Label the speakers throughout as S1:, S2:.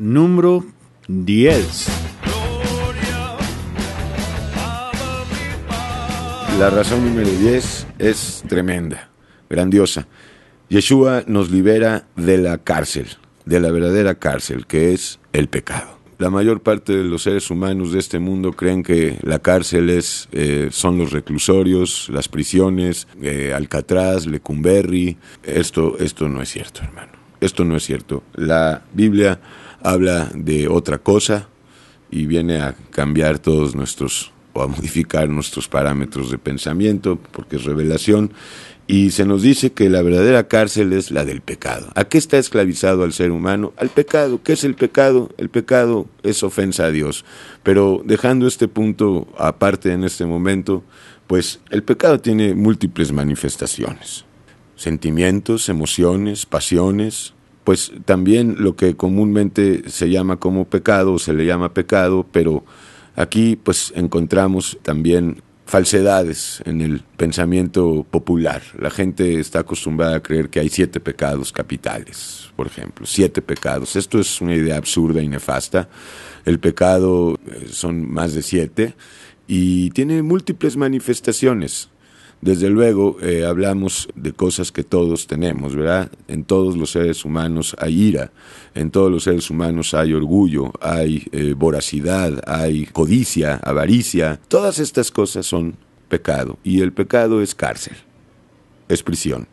S1: número 10. La razón número 10 es tremenda, grandiosa. Yeshua nos libera de la cárcel, de la verdadera cárcel, que es el pecado. La mayor parte de los seres humanos de este mundo creen que la cárcel es, eh, son los reclusorios, las prisiones, eh, Alcatraz, Lecumberri. Esto, esto no es cierto, hermano. Esto no es cierto. La Biblia habla de otra cosa y viene a cambiar todos nuestros o a modificar nuestros parámetros de pensamiento, porque es revelación, y se nos dice que la verdadera cárcel es la del pecado. ¿A qué está esclavizado al ser humano? Al pecado. ¿Qué es el pecado? El pecado es ofensa a Dios. Pero dejando este punto aparte en este momento, pues el pecado tiene múltiples manifestaciones. Sentimientos, emociones, pasiones, pues también lo que comúnmente se llama como pecado, se le llama pecado, pero aquí pues encontramos también falsedades en el pensamiento popular. La gente está acostumbrada a creer que hay siete pecados capitales, por ejemplo, siete pecados. Esto es una idea absurda y nefasta. El pecado eh, son más de siete y tiene múltiples manifestaciones. Desde luego eh, hablamos de cosas que todos tenemos, ¿verdad? En todos los seres humanos hay ira, en todos los seres humanos hay orgullo, hay eh, voracidad, hay codicia, avaricia. Todas estas cosas son pecado y el pecado es cárcel, es prisión.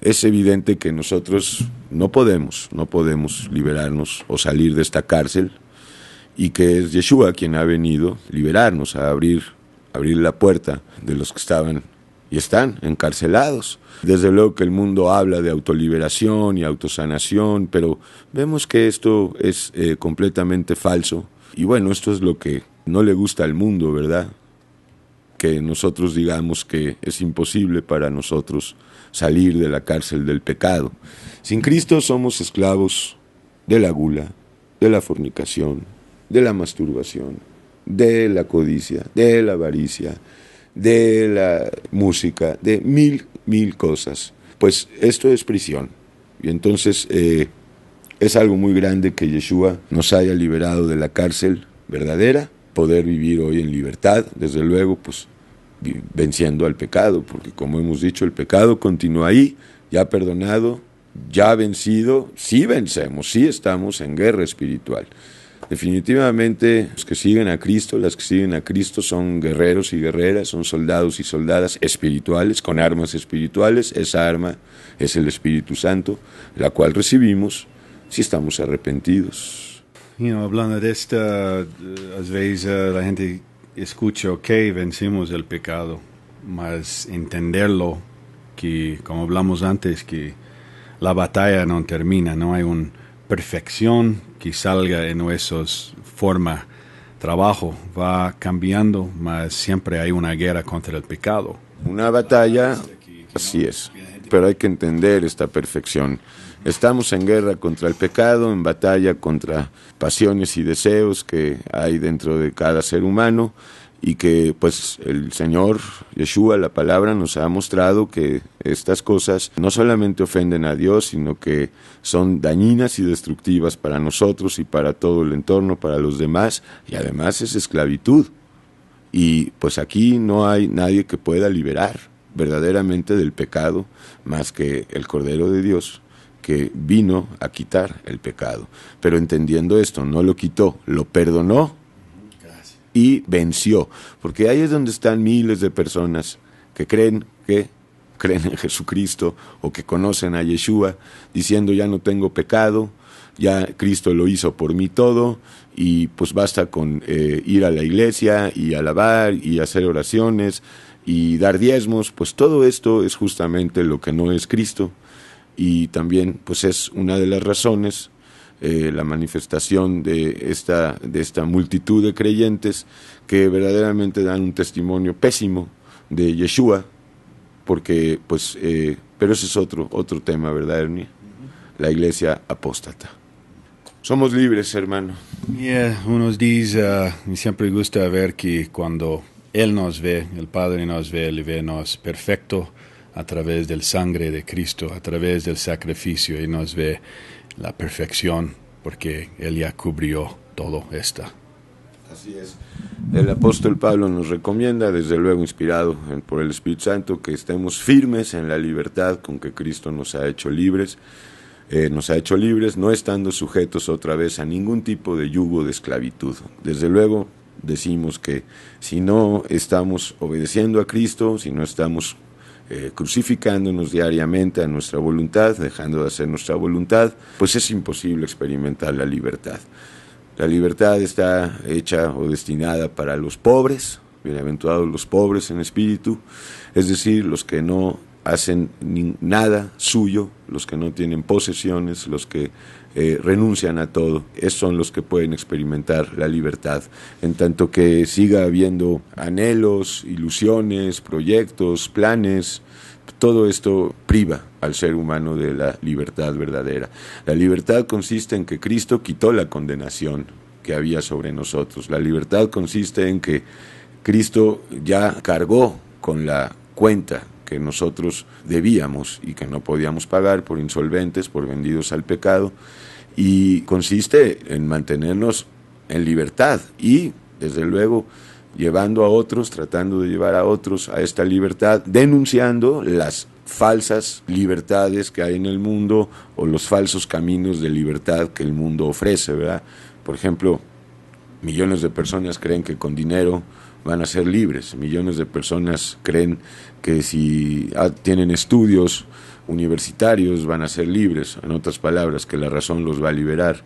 S1: Es evidente que nosotros no podemos, no podemos liberarnos o salir de esta cárcel y que es Yeshua quien ha venido a liberarnos, a abrir, abrir la puerta de los que estaban y están encarcelados. Desde luego que el mundo habla de autoliberación y autosanación, pero vemos que esto es eh, completamente falso. Y bueno, esto es lo que no le gusta al mundo, ¿verdad? Que nosotros digamos que es imposible para nosotros salir de la cárcel del pecado. Sin Cristo somos esclavos de la gula, de la fornicación, de la masturbación, de la codicia, de la avaricia, de la música, de mil, mil cosas. Pues esto es prisión. Y entonces eh, es algo muy grande que Yeshua nos haya liberado de la cárcel verdadera, poder vivir hoy en libertad, desde luego, pues venciendo al pecado, porque como hemos dicho, el pecado continúa ahí, ya perdonado, ya vencido, sí vencemos, sí estamos en guerra espiritual. Definitivamente los que siguen a Cristo, las que siguen a Cristo son guerreros y guerreras, son soldados y soldadas espirituales, con armas espirituales. Esa arma es el Espíritu Santo, la cual recibimos si estamos arrepentidos.
S2: Y hablando de esto, eh, a veces eh, la gente escucha, ok, vencimos el pecado, mas entenderlo, que como hablamos antes, que la batalla no termina, no hay un perfección que salga en nuestras forma trabajo va cambiando, mas siempre hay una guerra contra el pecado.
S1: Una batalla,
S2: así es, pero
S1: hay que entender esta perfección. Estamos en guerra contra el pecado, en batalla contra pasiones y deseos que hay dentro de cada ser humano y que pues el Señor Yeshua, la palabra, nos ha mostrado que estas cosas no solamente ofenden a Dios, sino que son dañinas y destructivas para nosotros y para todo el entorno, para los demás, y además es esclavitud. Y pues aquí no hay nadie que pueda liberar verdaderamente del pecado más que el Cordero de Dios, que vino a quitar el pecado. Pero entendiendo esto, no lo quitó, lo perdonó y venció. Porque ahí es donde están miles de personas que creen que creen en Jesucristo o que conocen a Yeshua, diciendo ya no tengo pecado, ya Cristo lo hizo por mí todo, y pues basta con eh, ir a la iglesia y alabar y hacer oraciones y dar diezmos, pues todo esto es justamente lo que no es Cristo y también pues es una de las razones eh, la manifestación de esta, de esta multitud de creyentes que verdaderamente dan un testimonio pésimo de Yeshua, porque pues, eh, pero ese es otro, otro tema, ¿verdad, Ernie? La iglesia apóstata. Somos libres, hermano.
S2: Yeah, unos días ah, me siempre gusta ver que cuando Él nos ve, el Padre nos ve, Él ve nos perfecto, a través del sangre de Cristo, a través del sacrificio, y nos ve la perfección, porque Él ya cubrió todo esto. Así es. El apóstol Pablo nos
S1: recomienda, desde luego inspirado por el Espíritu Santo, que estemos firmes en la libertad con que Cristo nos ha hecho libres, eh, nos ha hecho libres, no estando sujetos otra vez a ningún tipo de yugo de esclavitud. Desde luego decimos que si no estamos obedeciendo a Cristo, si no estamos eh, crucificándonos diariamente a nuestra voluntad, dejando de hacer nuestra voluntad, pues es imposible experimentar la libertad. La libertad está hecha o destinada para los pobres, bienaventurados los pobres en espíritu, es decir, los que no hacen nada suyo, los que no tienen posesiones, los que eh, renuncian a todo, esos son los que pueden experimentar la libertad. En tanto que siga habiendo anhelos, ilusiones, proyectos, planes, todo esto priva al ser humano de la libertad verdadera. La libertad consiste en que Cristo quitó la condenación que había sobre nosotros. La libertad consiste en que Cristo ya cargó con la cuenta que nosotros debíamos y que no podíamos pagar por insolventes, por vendidos al pecado, y consiste en mantenernos en libertad y, desde luego, llevando a otros, tratando de llevar a otros a esta libertad, denunciando las falsas libertades que hay en el mundo o los falsos caminos de libertad que el mundo ofrece, ¿verdad? Por ejemplo, millones de personas creen que con dinero van a ser libres. Millones de personas creen que si ah, tienen estudios universitarios van a ser libres, en otras palabras, que la razón los va a liberar.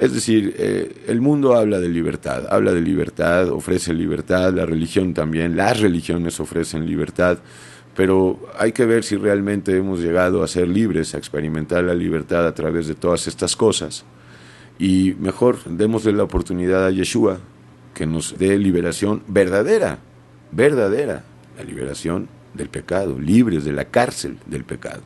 S1: Es decir, eh, el mundo habla de libertad, habla de libertad, ofrece libertad, la religión también, las religiones ofrecen libertad, pero hay que ver si realmente hemos llegado a ser libres, a experimentar la libertad a través de todas estas cosas. Y mejor, démosle la oportunidad a Yeshua, que nos dé liberación verdadera, verdadera, la liberación del pecado, libres de la cárcel del pecado.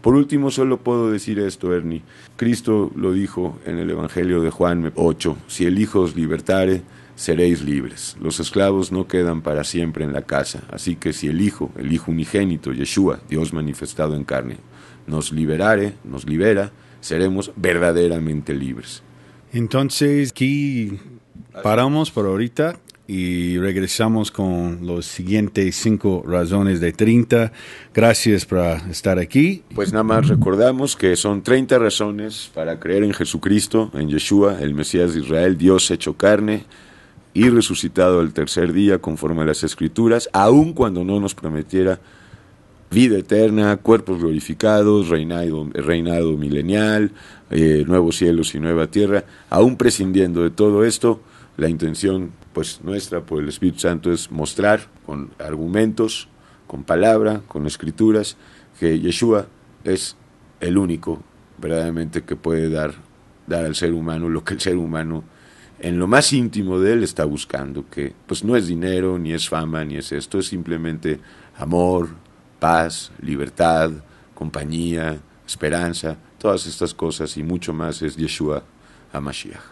S1: Por último, solo puedo decir esto, Ernie. Cristo lo dijo en el Evangelio de Juan 8, si el Hijo os libertare, seréis libres. Los esclavos no quedan para siempre en la casa, así que si el Hijo, el Hijo unigénito, Yeshua, Dios manifestado en carne,
S2: nos liberare, nos libera, seremos verdaderamente libres. Entonces, aquí. Paramos por ahorita y regresamos con los siguientes cinco razones de 30. Gracias por estar aquí. Pues nada más recordamos que son 30 razones para creer en Jesucristo, en Yeshua,
S1: el Mesías de Israel, Dios hecho carne y resucitado el tercer día conforme a las escrituras, aun cuando no nos prometiera vida eterna, cuerpos glorificados, reinado, reinado milenial, eh, nuevos cielos y nueva tierra. Aún prescindiendo de todo esto, la intención pues nuestra por el Espíritu Santo es mostrar con argumentos, con palabra, con escrituras, que Yeshua es el único verdaderamente que puede dar, dar al ser humano lo que el ser humano en lo más íntimo de él está buscando, que pues no es dinero, ni es fama, ni es esto, es simplemente amor, paz, libertad,
S2: compañía, esperanza, todas estas cosas y mucho más es Yeshua HaMashiach.